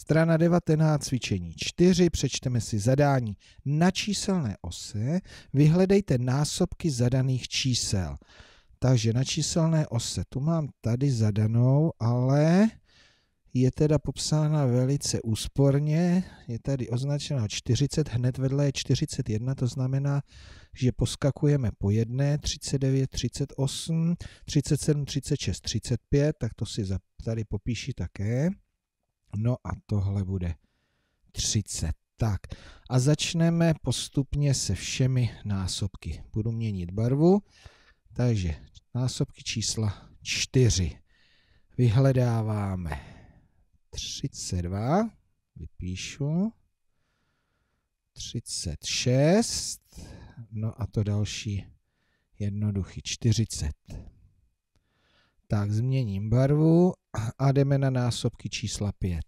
Strana 19, cvičení 4, přečteme si zadání. Na číselné ose vyhledejte násobky zadaných čísel. Takže na číselné ose, tu mám tady zadanou, ale je teda popsána velice úsporně, je tady označena 40, hned vedle je 41, to znamená, že poskakujeme po jedné, 39, 38, 37, 36, 35, tak to si tady popíši také. No a tohle bude 30. Tak a začneme postupně se všemi násobky. Budu měnit barvu, takže násobky čísla 4. Vyhledáváme 32, vypíšu, 36, no a to další jednoduchý 40. Tak změním barvu a jdeme na násobky čísla 5.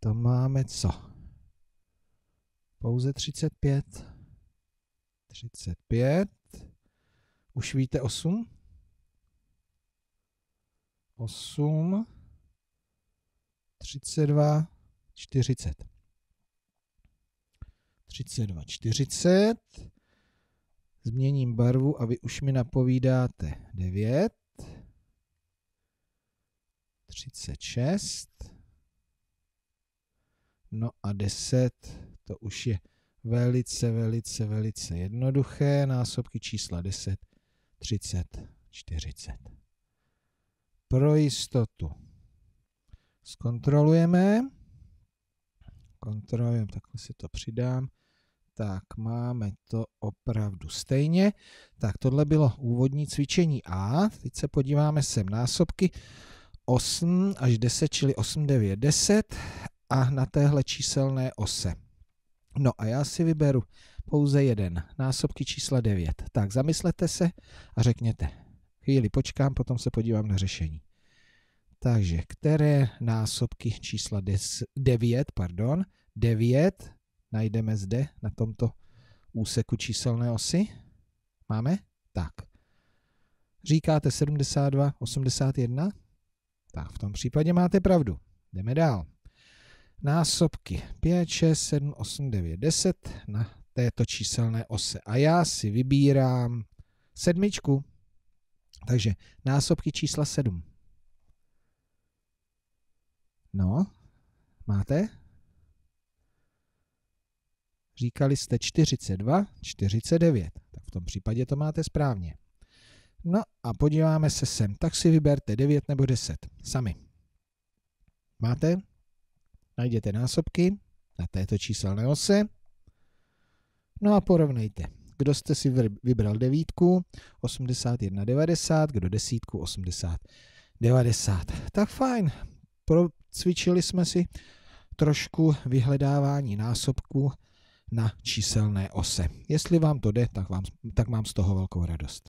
To máme co? Pouze 35. 35. Už víte 8? 8. 32. 40. 32, 40. Změním barvu a vy už mi napovídáte 9. 36. No a 10, to už je velice, velice, velice jednoduché. Násobky čísla 10, 30, 40. Pro jistotu zkontrolujeme. Kontrolujeme, takhle si to přidám. Tak, máme to opravdu stejně. Tak, tohle bylo úvodní cvičení A. Teď se podíváme sem násobky. 8 až 10, čili 8, 9, 10 a na téhle číselné ose. No a já si vyberu pouze jeden, násobky čísla 9. Tak zamyslete se a řekněte. Chvíli počkám, potom se podívám na řešení. Takže které násobky čísla 9, pardon, 9 najdeme zde na tomto úseku číselné osy? Máme? Tak. Říkáte 72, 81? Tak v tom případě máte pravdu. Jdeme dál násobky 5, 6, 7, 8, 9, 10 na této číselné ose. A já si vybírám sedmičku, takže násobky čísla 7. No, máte? Říkali jste 42, 49. Tak v tom případě to máte správně. No a podíváme se sem. Tak si vyberte 9 nebo 10. Sami. Máte? Najděte násobky na této číselné ose. No a porovnejte. Kdo jste si vybral devítku 81, 90, kdo desítku 80, 90. Tak fajn, procvičili jsme si trošku vyhledávání násobku na číselné ose. Jestli vám to jde, tak, vám, tak mám z toho velkou radost.